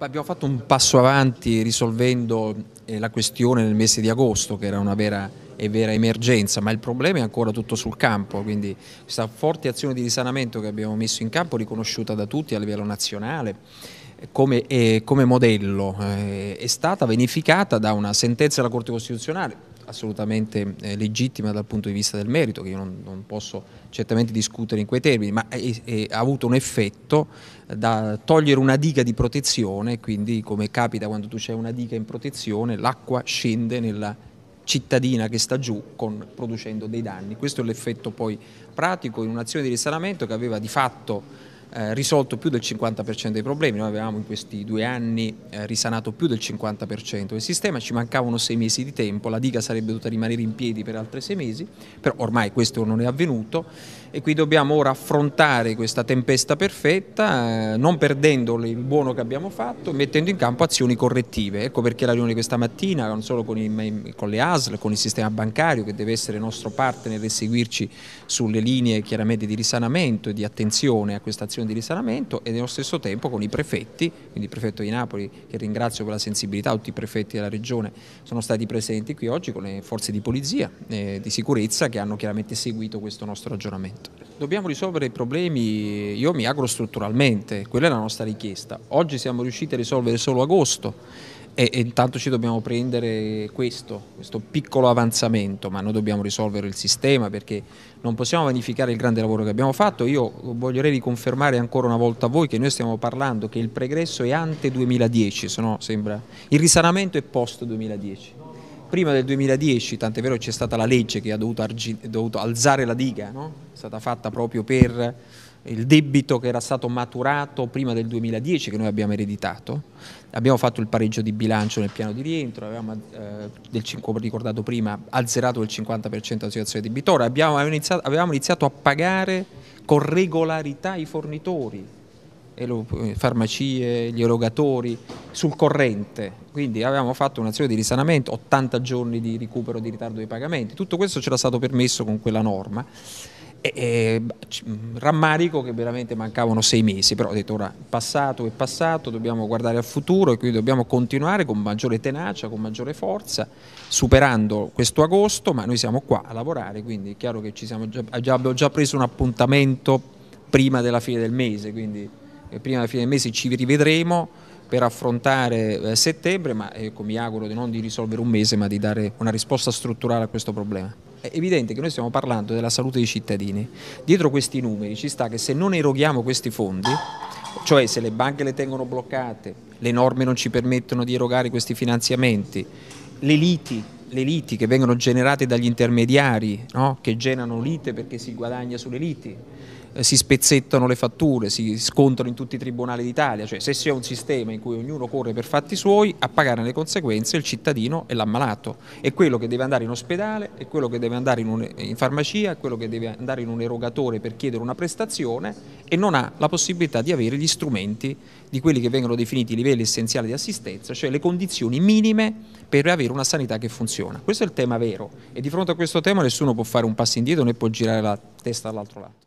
Abbiamo fatto un passo avanti risolvendo eh, la questione nel mese di agosto, che era una vera e vera emergenza, ma il problema è ancora tutto sul campo, quindi questa forte azione di risanamento che abbiamo messo in campo, riconosciuta da tutti a livello nazionale, eh, come, eh, come modello, eh, è stata verificata da una sentenza della Corte Costituzionale assolutamente eh, legittima dal punto di vista del merito, che io non, non posso certamente discutere in quei termini, ma è, è, ha avuto un effetto eh, da togliere una diga di protezione, quindi come capita quando tu c'è una diga in protezione, l'acqua scende nella cittadina che sta giù con, producendo dei danni. Questo è l'effetto poi pratico in un'azione di risanamento che aveva di fatto eh, risolto più del 50% dei problemi, noi avevamo in questi due anni eh, risanato più del 50% del sistema, ci mancavano sei mesi di tempo, la diga sarebbe dovuta rimanere in piedi per altri sei mesi, però ormai questo non è avvenuto e qui dobbiamo ora affrontare questa tempesta perfetta, eh, non perdendo il buono che abbiamo fatto, mettendo in campo azioni correttive, ecco perché la riunione questa mattina, non solo con, il, con le ASL, con il sistema bancario che deve essere nostro partner e seguirci sulle linee chiaramente di risanamento e di attenzione a questa azione operazione di risanamento e nello stesso tempo con i prefetti, quindi il prefetto di Napoli che ringrazio per la sensibilità, tutti i prefetti della regione sono stati presenti qui oggi con le forze di polizia e eh, di sicurezza che hanno chiaramente seguito questo nostro ragionamento. Dobbiamo risolvere i problemi, io mi auguro strutturalmente, quella è la nostra richiesta. Oggi siamo riusciti a risolvere solo agosto e, e, intanto ci dobbiamo prendere questo, questo piccolo avanzamento, ma noi dobbiamo risolvere il sistema perché non possiamo vanificare il grande lavoro che abbiamo fatto. Io vorrei riconfermare ancora una volta a voi che noi stiamo parlando che il pregresso è ante 2010, se no sembra... Il risanamento è post 2010. Prima del 2010, tant'è vero c'è stata la legge che ha dovuto, dovuto alzare la diga, no? è stata fatta proprio per il debito che era stato maturato prima del 2010 che noi abbiamo ereditato, abbiamo fatto il pareggio di bilancio nel piano di rientro, avevamo, eh, come ricordato prima, azzerato il 50% della situazione debitore, abbiamo, avevamo, iniziato, avevamo iniziato a pagare con regolarità i fornitori, eh, farmacie, gli erogatori, sul corrente, quindi avevamo fatto un'azione di risanamento, 80 giorni di recupero di ritardo dei pagamenti, tutto questo c'era stato permesso con quella norma e, e, mm, rammarico che veramente mancavano sei mesi, però ho detto ora passato è passato, dobbiamo guardare al futuro e quindi dobbiamo continuare con maggiore tenacia, con maggiore forza, superando questo agosto, ma noi siamo qua a lavorare, quindi è chiaro che già, eh, già, abbiamo già preso un appuntamento prima della fine del mese, quindi eh, prima della fine del mese ci rivedremo per affrontare eh, settembre, ma ecco, mi auguro di non di risolvere un mese, ma di dare una risposta strutturale a questo problema è evidente che noi stiamo parlando della salute dei cittadini. Dietro questi numeri ci sta che se non eroghiamo questi fondi, cioè se le banche le tengono bloccate, le norme non ci permettono di erogare questi finanziamenti, le liti le liti che vengono generate dagli intermediari, no? che generano lite perché si guadagna sulle liti, eh, si spezzettano le fatture, si scontano in tutti i tribunali d'Italia, cioè se c'è un sistema in cui ognuno corre per fatti suoi, a pagare le conseguenze il cittadino è l'ammalato, è quello che deve andare in ospedale, è quello che deve andare in, un, in farmacia, è quello che deve andare in un erogatore per chiedere una prestazione e non ha la possibilità di avere gli strumenti di quelli che vengono definiti livelli essenziali di assistenza, cioè le condizioni minime per avere una sanità che funziona. Questo è il tema vero e di fronte a questo tema nessuno può fare un passo indietro né può girare la testa dall'altro lato.